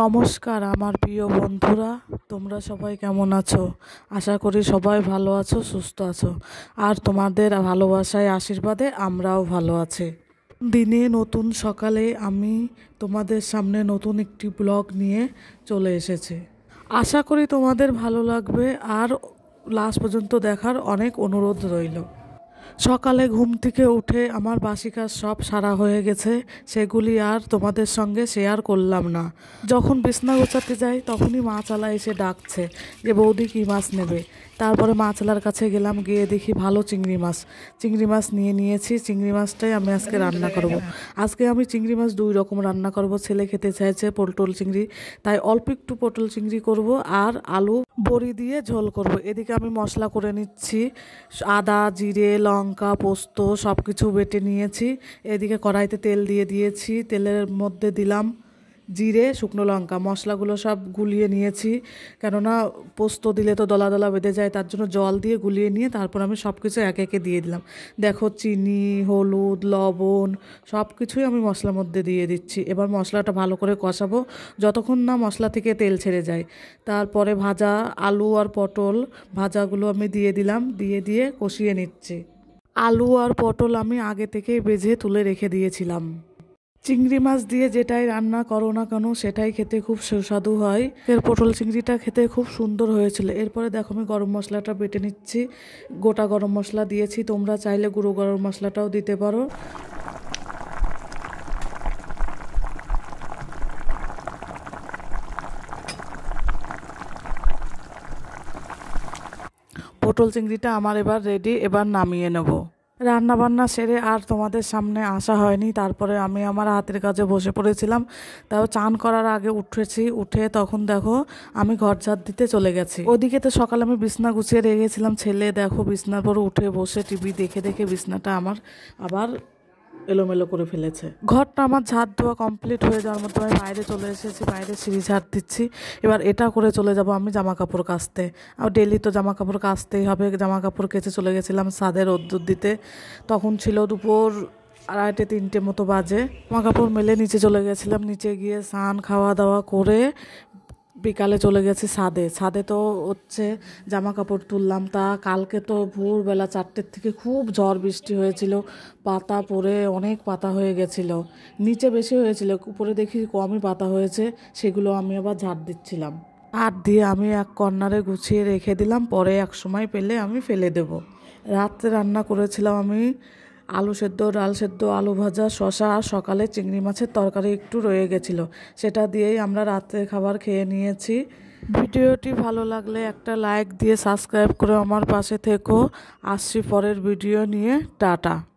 নমস্কার আমার প্রিয় বন্ধুরা তোমরা সবাই কেমন আছো আশা করি সবাই ভালো আছো সুস্থ আছো আর তোমাদের ভালোবাসায় আশীর্বাদে আমরাও ভালো আছি দিনে নতুন সকালে আমি তোমাদের সামনে নতুন একটি ব্লগ নিয়ে চলে এসেছি আশা করি তোমাদের ভালো লাগবে আর লাস্ট পর্যন্ত দেখার অনেক অনুরোধ রইল সকালে ঘুম থেকে উঠে আমার বাসি কাজ সব সারা হয়ে গেছে সেগুলি আর তোমাদের সঙ্গে শেয়ার করলাম না যখন বিছনা গোছাতে যাই তখনই মাছালা এসে ডাকছে যে বৌদি কী মাছ নেবে তারপরে মাছালার কাছে গেলাম গিয়ে দেখি ভালো চিংড়ি মাছ চিংড়ি মাছ নিয়ে নিয়েছি চিংড়ি মাছটাই আমি আজকে রান্না করব। আজকে আমি চিংড়ি মাছ দুই রকম রান্না করব ছেলে খেতে চাইছে পটল চিংড়ি তাই অল্প একটু পটল চিংড়ি করব আর আলু বড়ি দিয়ে ঝোল করব এদিকে আমি মশলা করে নিচ্ছি আদা জিরে লঙ্কা পোস্ত সব কিছু বেটে নিয়েছি এদিকে কড়াইতে তেল দিয়ে দিয়েছি তেলের মধ্যে দিলাম জিরে শুকনো লঙ্কা মশলাগুলো সব গুলিয়ে নিয়েছি কেননা পোস্ত দিলে তো দলা দলা বেঁধে যায় তার জন্য জল দিয়ে গুলিয়ে নিয়ে তারপর আমি সব কিছু একে একে দিয়ে দিলাম দেখো চিনি হলুদ লবণ সব কিছুই আমি মশলার মধ্যে দিয়ে দিচ্ছি এবার মশলাটা ভালো করে কষাবো যতক্ষণ না মশলা থেকে তেল ছেড়ে যায় তারপরে ভাজা আলু আর পটল ভাজাগুলো আমি দিয়ে দিলাম দিয়ে দিয়ে কষিয়ে নিচ্ছি আলু আর পটল আমি আগে থেকে বেজে তুলে রেখে দিয়েছিলাম চিংড়ি মাছ দিয়ে যেটাই রান্না করো না কেন সেটাই খেতে খুব সুস্বাদু হয় এর পটল চিংড়িটা খেতে খুব সুন্দর হয়েছিল এরপরে দেখো আমি গরম মশলাটা বেটে নিচ্ছি গোটা গরম মশলা দিয়েছি তোমরা চাইলে গুঁড়ো গরম মশলাটাও দিতে পারো পটল চিংড়িটা আমার এবার রেডি এবার নামিয়ে নেবো রান্নাবান্না সেরে আর তোমাদের সামনে আসা হয়নি তারপরে আমি আমার হাতের কাজে বসে পড়েছিলাম তাও চান করার আগে উঠেছি উঠে তখন দেখো আমি ঘর ঝাঁট দিতে চলে গেছি ওদিকে তো সকালে আমি বিছনা গুছিয়ে রেখেছিলাম ছেলে দেখো বিছনার পর উঠে বসে টিভি দেখে দেখে বিছনাটা আমার আবার এলোমেলো করে ফেলেছে ঘরটা আমার ঝাড় ধোয়া কমপ্লিট হয়ে যাওয়ার মধ্যে আমি বাইরে চলে এসেছি বাইরে সিঁড়ি ঝাড় দিচ্ছি এবার এটা করে চলে যাব আমি জামা কাপড় কাচতে আর ডেলি তো জামা কাপড় কাচতেই হবে জামা কাপড় কেচে চলে গেছিলাম সাদে রোদ্দুর দিতে তখন ছিল দুপুর আড়াইটে তিনটে মতো বাজে জামা কাপড় মেলে নিচে চলে গেছিলাম নিচে গিয়ে স্নান খাওয়া দাওয়া করে বিকালে চলে গেছি ছাদে ছাদে তো হচ্ছে জামা কাপড় তুললাম তা কালকে তো ভোরবেলা চারটের থেকে খুব ঝড় বৃষ্টি হয়েছিল পাতা পরে অনেক পাতা হয়ে গেছিল নিচে বেশি হয়েছিল উপরে দেখি কমই পাতা হয়েছে সেগুলো আমি আবার ঝাড় দিচ্ছিলাম আর দিয়ে আমি এক কর্নারে গুছিয়ে রেখে দিলাম পরে এক সময় পেলে আমি ফেলে দেব রাত্রে রান্না করেছিলাম আমি আলু সেদ্ধ ডাল সেদ্ধ আলু ভাজা শশা আর সকালে চিংড়ি মাছের তরকারি একটু রয়ে গেছিলো সেটা দিয়েই আমরা রাতের খাবার খেয়ে নিয়েছি ভিডিওটি ভালো লাগলে একটা লাইক দিয়ে সাবস্ক্রাইব করে আমার পাশে থেকো আসছি পরের ভিডিও নিয়ে টাটা